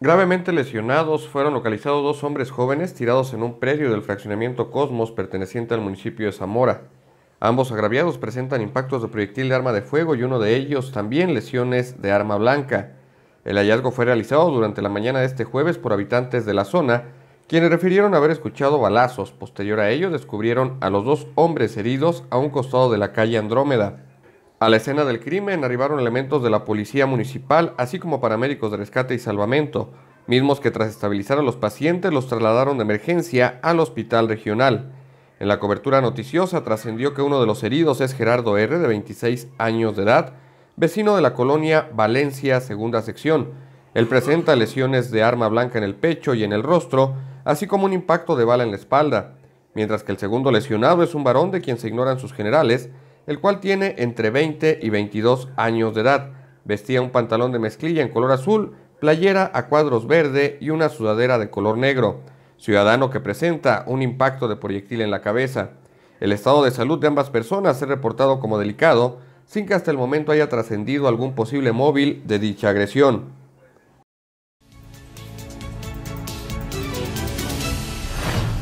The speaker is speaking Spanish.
Gravemente lesionados fueron localizados dos hombres jóvenes tirados en un predio del fraccionamiento Cosmos perteneciente al municipio de Zamora. Ambos agraviados presentan impactos de proyectil de arma de fuego y uno de ellos también lesiones de arma blanca. El hallazgo fue realizado durante la mañana de este jueves por habitantes de la zona, quienes refirieron haber escuchado balazos. Posterior a ello descubrieron a los dos hombres heridos a un costado de la calle Andrómeda. A la escena del crimen arribaron elementos de la policía municipal, así como paramédicos de rescate y salvamento, mismos que tras estabilizar a los pacientes los trasladaron de emergencia al hospital regional. En la cobertura noticiosa trascendió que uno de los heridos es Gerardo R., de 26 años de edad, vecino de la colonia Valencia, segunda sección. Él presenta lesiones de arma blanca en el pecho y en el rostro, así como un impacto de bala en la espalda, mientras que el segundo lesionado es un varón de quien se ignoran sus generales, el cual tiene entre 20 y 22 años de edad. Vestía un pantalón de mezclilla en color azul, playera a cuadros verde y una sudadera de color negro. Ciudadano que presenta un impacto de proyectil en la cabeza. El estado de salud de ambas personas es reportado como delicado, sin que hasta el momento haya trascendido algún posible móvil de dicha agresión.